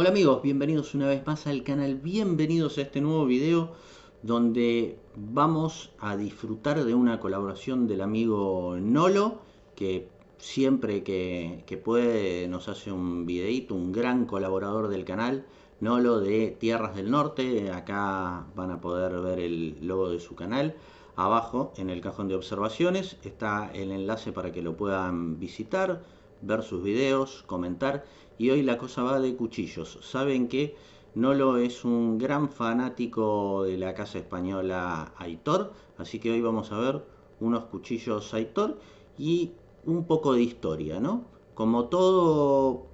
Hola amigos, bienvenidos una vez más al canal, bienvenidos a este nuevo video donde vamos a disfrutar de una colaboración del amigo Nolo que siempre que, puede nos hace un videito, un gran colaborador del canal Nolo de Tierras del Norte, acá van a poder ver el logo de su canal abajo en el cajón de observaciones está el enlace para que lo puedan visitar ver sus videos, comentar. Y hoy la cosa va de cuchillos. Saben que Nolo es un gran fanático de la casa española Aitor, así que hoy vamos a ver unos cuchillos Aitor y un poco de historia, ¿no? Como todo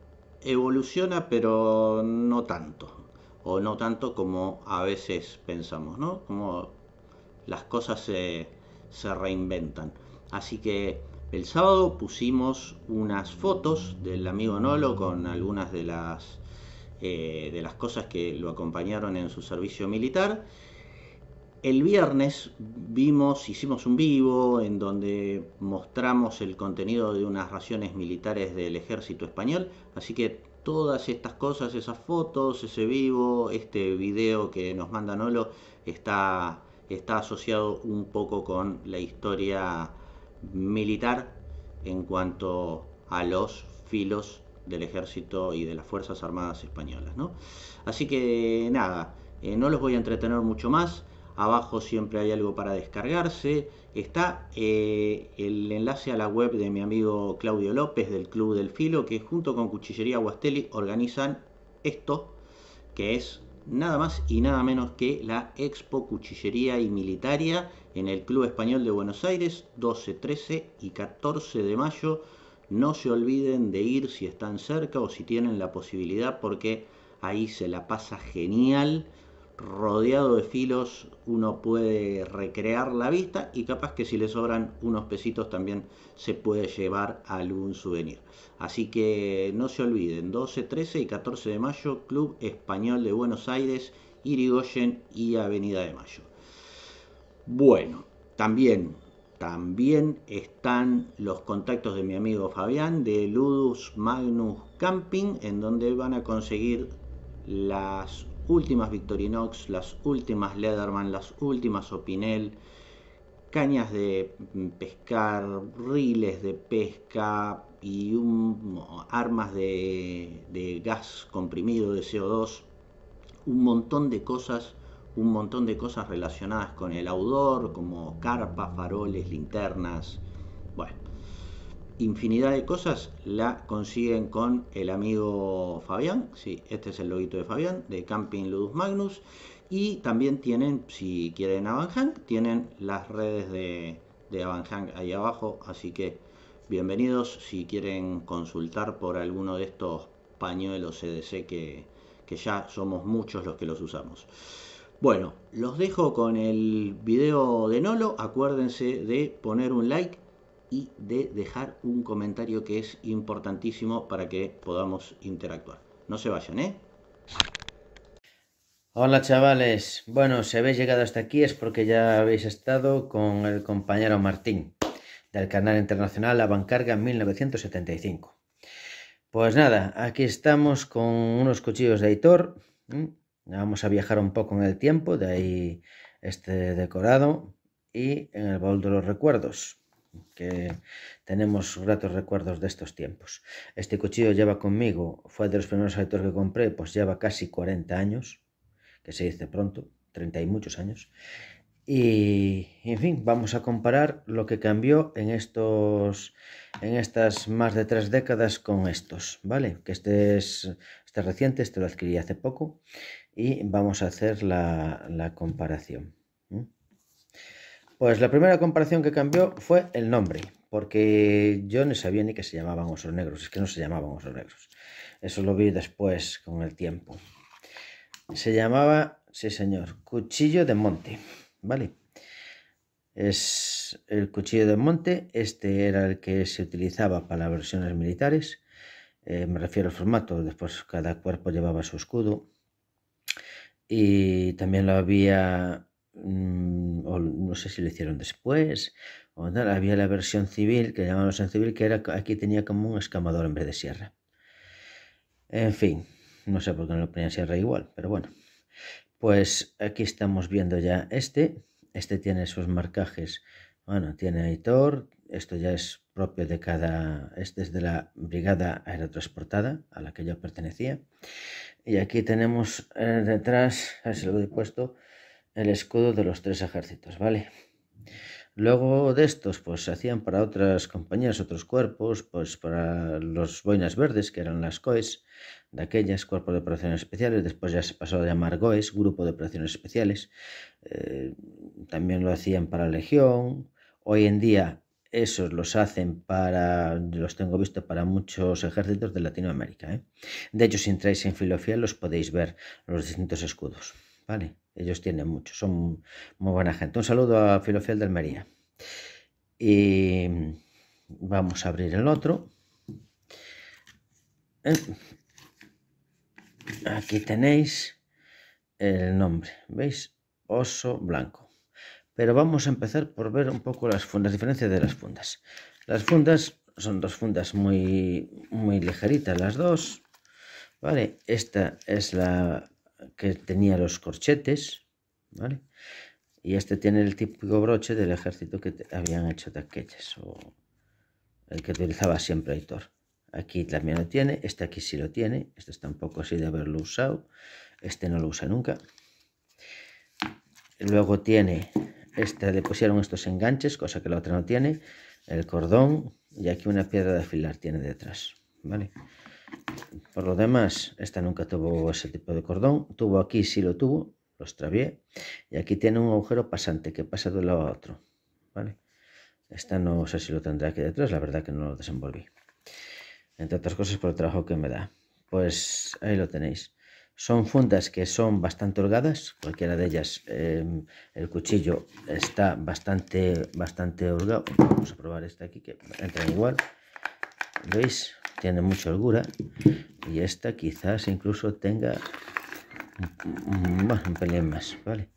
evoluciona, pero no tanto, o no tanto como a veces pensamos, ¿no? Como las cosas se, se reinventan. Así que el sábado pusimos unas fotos del amigo Nolo con algunas de las, eh, de las cosas que lo acompañaron en su servicio militar. El viernes vimos, hicimos un vivo en donde mostramos el contenido de unas raciones militares del ejército español, así que todas estas cosas, esas fotos, ese vivo, este video que nos manda Nolo está, está asociado un poco con la historia militar en cuanto a los filos del ejército y de las Fuerzas Armadas españolas. ¿no? Así que nada, eh, no los voy a entretener mucho más. Abajo siempre hay algo para descargarse. Está eh, el enlace a la web de mi amigo Claudio López del Club del Filo, que junto con Cuchillería Guastelli organizan esto, que es nada más y nada menos que la Expo Cuchillería y Militaria en el Club Español de Buenos Aires, 12, 13 y 14 de mayo. No se olviden de ir si están cerca o si tienen la posibilidad porque ahí se la pasa genial rodeado de filos uno puede recrear la vista y capaz que si le sobran unos pesitos también se puede llevar algún souvenir. Así que no se olviden, 12, 13 y 14 de mayo, Club Español de Buenos Aires, Irigoyen y Avenida de Mayo. Bueno, también, también están los contactos de mi amigo Fabián de Ludus Magnus Camping, en donde van a conseguir las últimas Victorinox, las últimas Leatherman, las últimas Opinel, cañas de pescar, riles de pesca y un, armas de, gas comprimido de CO2, un montón de cosas, un montón de cosas relacionadas con el outdoor, como carpas, faroles, linternas, infinidad de cosas la consiguen con el amigo Fabián. si, este es el loguito de Fabián, de Camping Ludus Magnus. Y también tienen, si quieren Avanhang, tienen las redes de, de ahí abajo. Así que bienvenidos si quieren consultar por alguno de estos pañuelos CDC que, que ya somos muchos los que los usamos. Bueno, los dejo con el video de Nolo. Acuérdense de poner un like y de dejar un comentario que es importantísimo para que podamos interactuar. No se vayan, ¿eh? Hola chavales, bueno, si habéis llegado hasta aquí es porque ya habéis estado con el compañero Martín del canal internacional bancarga 1975. Pues nada, aquí estamos con unos cuchillos de Aitor. Vamos a viajar un poco en el tiempo, de ahí este decorado y en el baúl de los recuerdos que tenemos gratos recuerdos de estos tiempos. Este cuchillo lleva conmigo, fue de los primeros actores que compré, pues lleva casi 40 años, que se dice pronto, 30 y muchos años. Y, en fin, vamos a comparar lo que cambió en, estos, en estas más de tres décadas con estos, ¿vale? Que este es, este reciente, este lo adquirí hace poco y vamos a hacer la, la comparación. Pues la primera comparación que cambió fue el nombre, porque yo no sabía ni que se llamaban osos negros, es que no se llamaban osos negros. Eso lo vi después con el tiempo. Se llamaba, sí señor, cuchillo de monte, ¿vale? Es el cuchillo de monte, este era el que se utilizaba para versiones militares, eh, me refiero al formato, después cada cuerpo llevaba su escudo y también lo había Mm, o no sé si lo hicieron después, o tal, había la versión civil, que llamaban versión civil, que era, aquí tenía como un escamador en vez de sierra. En fin, no sé por qué no lo ponían sierra igual, pero bueno. Pues aquí estamos viendo ya este, este tiene sus marcajes, bueno, tiene Aitor, esto ya es propio de cada, este es de la brigada aerotransportada a la que yo pertenecía. Y aquí tenemos eh, detrás, a ver si lo he puesto, el escudo de los tres ejércitos, ¿vale? Luego de estos, pues se hacían para otras compañías, otros cuerpos, pues para los boinas verdes, que eran las COES, de aquellas, cuerpos de operaciones especiales, después ya se pasó a llamar GOES, grupo de operaciones especiales, eh, también lo hacían para Legión, hoy en día esos los hacen para, los tengo visto para muchos ejércitos de Latinoamérica. ¿eh? De hecho, si entráis en Filofía, los podéis ver los distintos escudos, ¿vale? Ellos tienen mucho, son muy buena gente. Un saludo a Filofiel de Almería. Y vamos a abrir el otro. Eh, aquí tenéis el nombre, ¿veis? Oso blanco. Pero vamos a empezar por ver un poco las fundas, diferencias de las fundas. Las fundas son dos fundas muy, muy ligeritas las dos. Vale, esta es la que tenía los corchetes, ¿vale? Y este tiene el típico broche del ejército que habían hecho taquetes o el que utilizaba siempre Aitor. Aquí también lo tiene, este aquí sí lo tiene, este tampoco un poco así de haberlo usado, este no lo usa nunca. Luego tiene, este le pusieron estos enganches, cosa que la otra no tiene, el cordón y aquí una piedra de afilar tiene detrás, ¿vale? vale por lo demás, esta nunca tuvo ese tipo de cordón. Tuvo aquí, sí lo tuvo, lo extravié. Y aquí tiene un agujero pasante que pasa de un lado a otro. ¿vale? Esta no sé si lo tendrá aquí detrás, la verdad que no lo desenvolví. Entre otras cosas por el trabajo que me da. Pues ahí lo tenéis. Son fundas que son bastante holgadas, cualquiera de ellas. Em, el cuchillo está bastante, bastante holgado. Vamos a probar esta aquí que entra igual. ¿Veis? tiene mucha holgura y esta quizás incluso tenga un pelín más, ¿vale?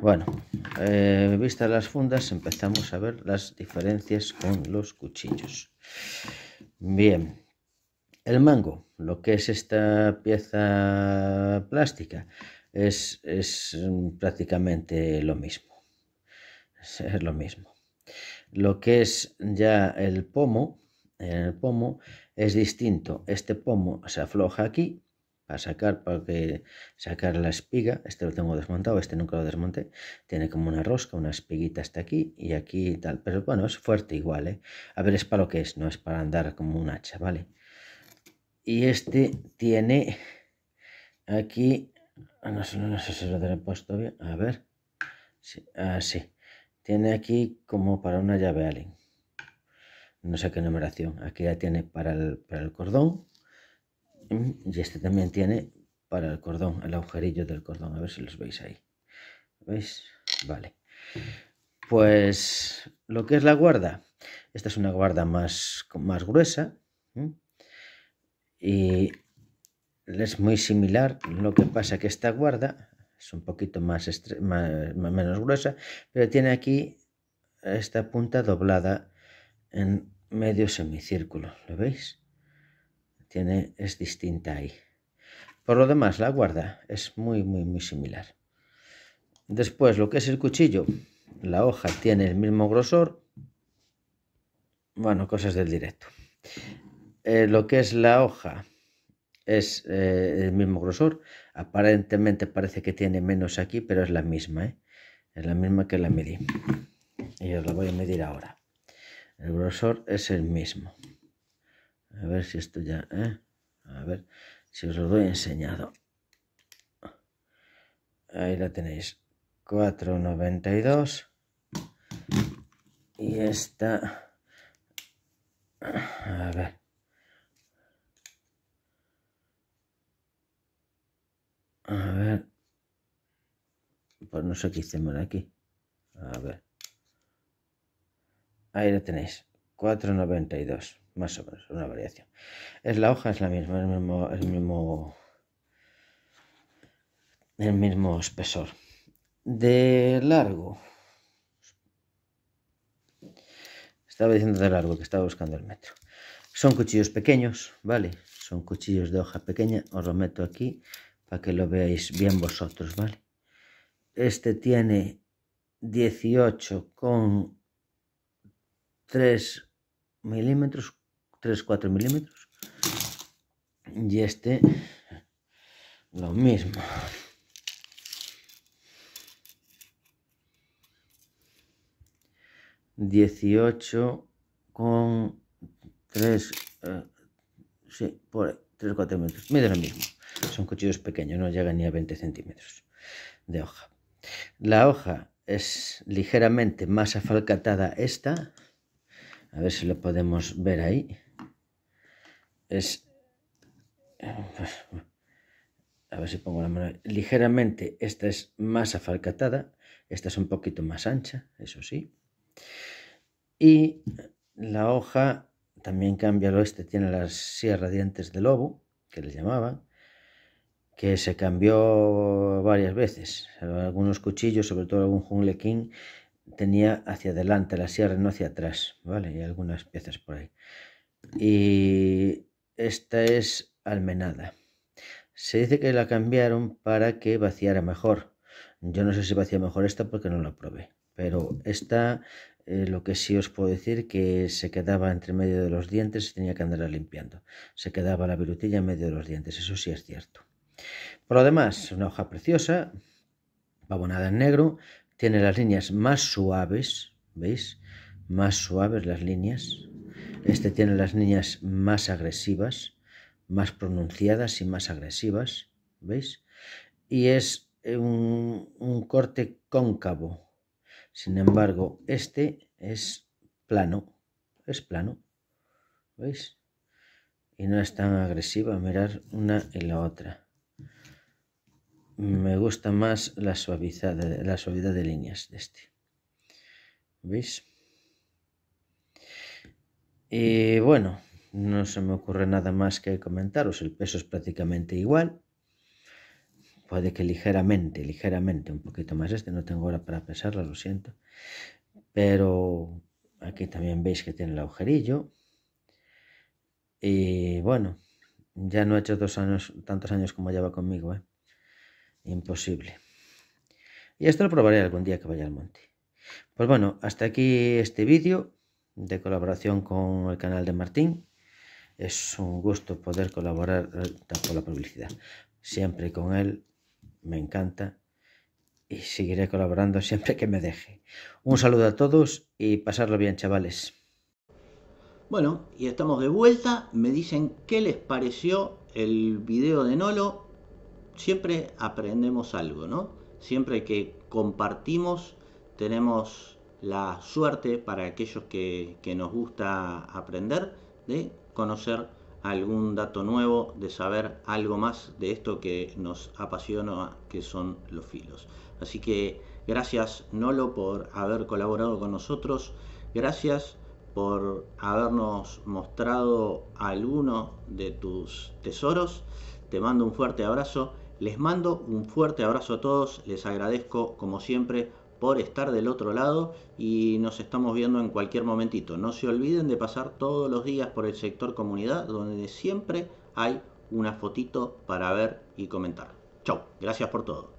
Bueno, vista eh, vistas las fundas empezamos a ver las diferencias con los cuchillos. Bien, el mango, lo que es esta pieza plástica, es, prácticamente lo mismo. es lo mismo. Lo que es ya el pomo, en el pomo es distinto. Este pomo se afloja aquí para sacar, para sacar la espiga. Este lo tengo desmontado, este nunca lo desmonté. Tiene como una rosca, una espiguita hasta aquí y aquí tal. Pero bueno, es fuerte igual, ¿eh? A ver, es para lo que es, no es para andar como un hacha, ¿vale? Y este tiene aquí, ah, no sé, si lo puesto bien, a ver. Sí, así. Ah, tiene aquí como para una llave Allen no sé qué numeración. Aquí ya tiene para el, para el cordón mm, y este también tiene para el cordón, el agujerillo del cordón. A ver si los veis ahí. ¿Veis? Vale. Pues lo que es la guarda. Esta es una guarda más, más gruesa y es muy similar. Lo que pasa que esta guarda es un poquito más menos gruesa, pero tiene aquí esta punta doblada en medio semicírculo, ¿lo veis? Tiene, es distinta ahí. Por lo demás, la guarda es muy, muy, muy similar. Después, lo que es el cuchillo, la hoja tiene el mismo grosor. Bueno, cosas del directo. Eh, lo que es la hoja es eh, el mismo grosor. Aparentemente parece que tiene menos aquí, pero es la misma. ¿eh? Es la misma que la medí. Y os la voy a medir ahora. El grosor es el mismo. A ver si esto ya... ¿eh? A ver si os lo doy enseñado. Ahí la tenéis. 4,92. Y esta... A ver. A ver. Pues no sé qué hicimos aquí. A ver. Ahí la tenéis, 4,92, más o menos, una variación. Es la hoja, es la misma, el mismo, el mismo, el mismo espesor. De largo. Estaba diciendo de largo, que estaba buscando el metro. Son cuchillos pequeños, ¿vale? Son cuchillos de hoja pequeña. Os lo meto aquí para que lo veáis bien vosotros, ¿vale? Este tiene 18 con 3 milímetros, 3-4 milímetros. Y este, lo mismo. 18 con 3... eh, sí, por 3 tres, cuatro mide lo mismo. Son cuchillos pequeños, no llegan ni a 20 centímetros de hoja. La hoja es ligeramente más afalcatada esta, a ver si lo podemos ver ahí. Es, a ver si pongo la mano, ligeramente, esta es más afalcatada, esta es un poquito más ancha, eso sí. Y la hoja también cambia al oeste, tiene las sierra dientes de lobo, que les llamaba, que se cambió varias veces. Algunos cuchillos, sobre todo algún king tenía hacia adelante la sierra, no hacia atrás, ¿vale? Y algunas piezas por ahí. Y esta es almenada. Se dice que la cambiaron para que vaciara mejor. Yo no sé si vacía mejor esta porque no la probé. Pero esta, eh, lo que sí os puedo decir, que se quedaba entre medio de los dientes y tenía que andarla limpiando. Se quedaba la virutilla en medio de los dientes, eso sí es cierto. Por lo demás, una hoja preciosa, babonada en negro, tiene las líneas más suaves, ¿veis? Más suaves las líneas. Este tiene las líneas más agresivas, más pronunciadas y más agresivas, ¿veis? Y es un, corte cóncavo. Sin embargo, este es plano, es plano, ¿veis? Y no es tan agresiva, mirar una y la otra me gusta más la suavidad, de líneas de este. ¿Veis? Y bueno, no se me ocurre nada más que comentaros. El peso es prácticamente igual. Puede que ligeramente, ligeramente, un poquito más este. No tengo hora para pesarla, lo siento. Pero aquí también veis que tiene el agujerillo. Y bueno, ya no he hecho dos años, tantos años como lleva conmigo, ¿eh? Imposible. Y esto lo probaré algún día que vaya al monte. Pues bueno, hasta aquí este vídeo de colaboración con el canal de Martín. Es un gusto poder colaborar con eh, la publicidad. Siempre con él, me encanta. Y seguiré colaborando siempre que me deje. Un saludo a todos y pasarlo bien, chavales. Bueno, y estamos de vuelta. Me dicen qué les pareció el vídeo de Nolo siempre aprendemos algo, ¿no? Siempre que compartimos tenemos la suerte para aquellos que, nos gusta aprender de conocer algún dato nuevo, de saber algo más de esto que nos apasiona, que son los filos. Así que gracias Nolo por haber colaborado con nosotros, gracias por habernos mostrado alguno de tus tesoros, te mando un fuerte abrazo les mando un fuerte abrazo a todos, les agradezco como siempre por estar del otro lado y nos estamos viendo en cualquier momentito. No se olviden de pasar todos los días por el sector comunidad donde siempre hay una fotito para ver y comentar. Chao. gracias por todo.